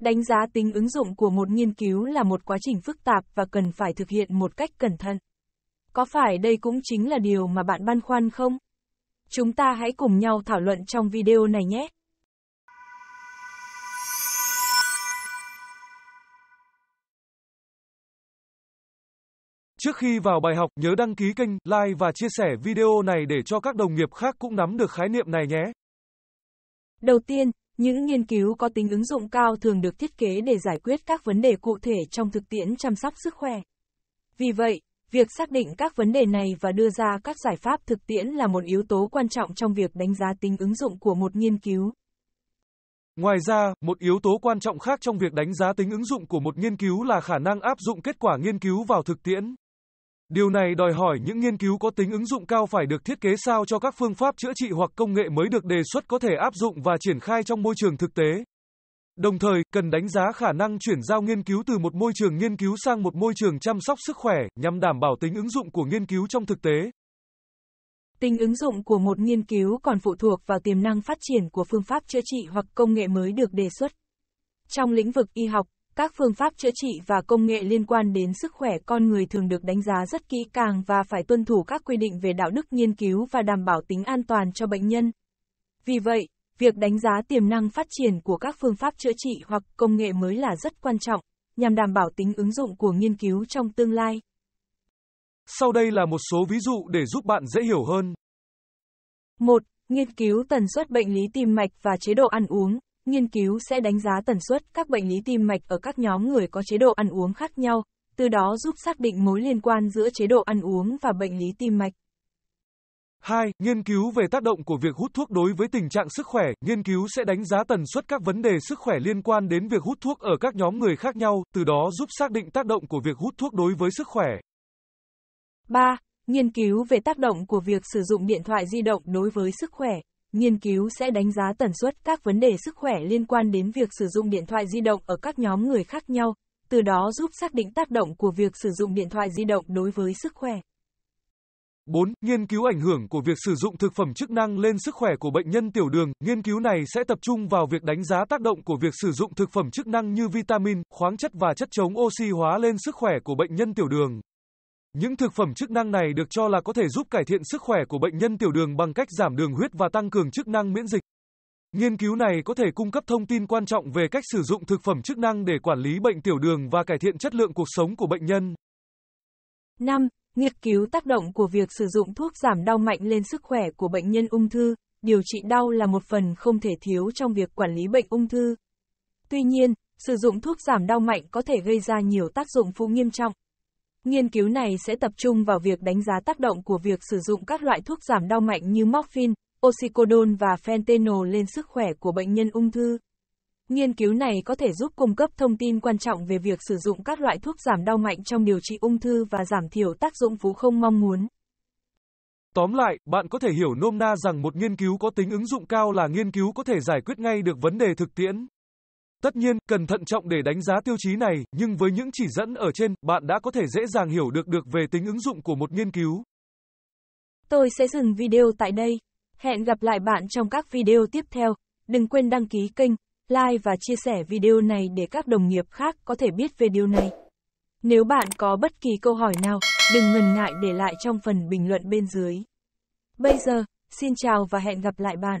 Đánh giá tính ứng dụng của một nghiên cứu là một quá trình phức tạp và cần phải thực hiện một cách cẩn thận. Có phải đây cũng chính là điều mà bạn băn khoăn không? Chúng ta hãy cùng nhau thảo luận trong video này nhé! Trước khi vào bài học, nhớ đăng ký kênh, like và chia sẻ video này để cho các đồng nghiệp khác cũng nắm được khái niệm này nhé. Đầu tiên, những nghiên cứu có tính ứng dụng cao thường được thiết kế để giải quyết các vấn đề cụ thể trong thực tiễn chăm sóc sức khỏe. Vì vậy, việc xác định các vấn đề này và đưa ra các giải pháp thực tiễn là một yếu tố quan trọng trong việc đánh giá tính ứng dụng của một nghiên cứu. Ngoài ra, một yếu tố quan trọng khác trong việc đánh giá tính ứng dụng của một nghiên cứu là khả năng áp dụng kết quả nghiên cứu vào thực tiễn. Điều này đòi hỏi những nghiên cứu có tính ứng dụng cao phải được thiết kế sao cho các phương pháp chữa trị hoặc công nghệ mới được đề xuất có thể áp dụng và triển khai trong môi trường thực tế. Đồng thời, cần đánh giá khả năng chuyển giao nghiên cứu từ một môi trường nghiên cứu sang một môi trường chăm sóc sức khỏe, nhằm đảm bảo tính ứng dụng của nghiên cứu trong thực tế. Tính ứng dụng của một nghiên cứu còn phụ thuộc vào tiềm năng phát triển của phương pháp chữa trị hoặc công nghệ mới được đề xuất. Trong lĩnh vực y học, các phương pháp chữa trị và công nghệ liên quan đến sức khỏe con người thường được đánh giá rất kỹ càng và phải tuân thủ các quy định về đạo đức nghiên cứu và đảm bảo tính an toàn cho bệnh nhân. Vì vậy, việc đánh giá tiềm năng phát triển của các phương pháp chữa trị hoặc công nghệ mới là rất quan trọng, nhằm đảm bảo tính ứng dụng của nghiên cứu trong tương lai. Sau đây là một số ví dụ để giúp bạn dễ hiểu hơn. 1. Nghiên cứu tần suất bệnh lý tim mạch và chế độ ăn uống, nghiên cứu sẽ đánh giá tần suất các bệnh lý tim mạch ở các nhóm người có chế độ ăn uống khác nhau, từ đó giúp xác định mối liên quan giữa chế độ ăn uống và bệnh lý tim mạch. 2. Nghiên cứu về tác động của việc hút thuốc đối với tình trạng sức khỏe. Nghiên cứu sẽ đánh giá tần suất các vấn đề sức khỏe liên quan đến việc hút thuốc ở các nhóm người khác nhau, từ đó giúp xác định tác động của việc hút thuốc đối với sức khỏe. 3. Nghiên cứu về tác động của việc sử dụng điện thoại di động đối với sức khỏe nghiên cứu sẽ đánh giá tần suất các vấn đề sức khỏe liên quan đến việc sử dụng điện thoại di động ở các nhóm người khác nhau, từ đó giúp xác định tác động của việc sử dụng điện thoại di động đối với sức khỏe. 4. Nghiên cứu ảnh hưởng của việc sử dụng thực phẩm chức năng lên sức khỏe của bệnh nhân tiểu đường. Nghiên cứu này sẽ tập trung vào việc đánh giá tác động của việc sử dụng thực phẩm chức năng như vitamin, khoáng chất và chất chống oxy hóa lên sức khỏe của bệnh nhân tiểu đường. Những thực phẩm chức năng này được cho là có thể giúp cải thiện sức khỏe của bệnh nhân tiểu đường bằng cách giảm đường huyết và tăng cường chức năng miễn dịch. Nghiên cứu này có thể cung cấp thông tin quan trọng về cách sử dụng thực phẩm chức năng để quản lý bệnh tiểu đường và cải thiện chất lượng cuộc sống của bệnh nhân. 5. Nghiên cứu tác động của việc sử dụng thuốc giảm đau mạnh lên sức khỏe của bệnh nhân ung thư. Điều trị đau là một phần không thể thiếu trong việc quản lý bệnh ung thư. Tuy nhiên, sử dụng thuốc giảm đau mạnh có thể gây ra nhiều tác dụng phụ nghiêm trọng, Nghiên cứu này sẽ tập trung vào việc đánh giá tác động của việc sử dụng các loại thuốc giảm đau mạnh như morphine, oxycodone và fentanyl lên sức khỏe của bệnh nhân ung thư. Nghiên cứu này có thể giúp cung cấp thông tin quan trọng về việc sử dụng các loại thuốc giảm đau mạnh trong điều trị ung thư và giảm thiểu tác dụng phụ không mong muốn. Tóm lại, bạn có thể hiểu nôm na rằng một nghiên cứu có tính ứng dụng cao là nghiên cứu có thể giải quyết ngay được vấn đề thực tiễn. Tất nhiên, cần thận trọng để đánh giá tiêu chí này, nhưng với những chỉ dẫn ở trên, bạn đã có thể dễ dàng hiểu được được về tính ứng dụng của một nghiên cứu. Tôi sẽ dừng video tại đây. Hẹn gặp lại bạn trong các video tiếp theo. Đừng quên đăng ký kênh, like và chia sẻ video này để các đồng nghiệp khác có thể biết về điều này. Nếu bạn có bất kỳ câu hỏi nào, đừng ngần ngại để lại trong phần bình luận bên dưới. Bây giờ, xin chào và hẹn gặp lại bạn.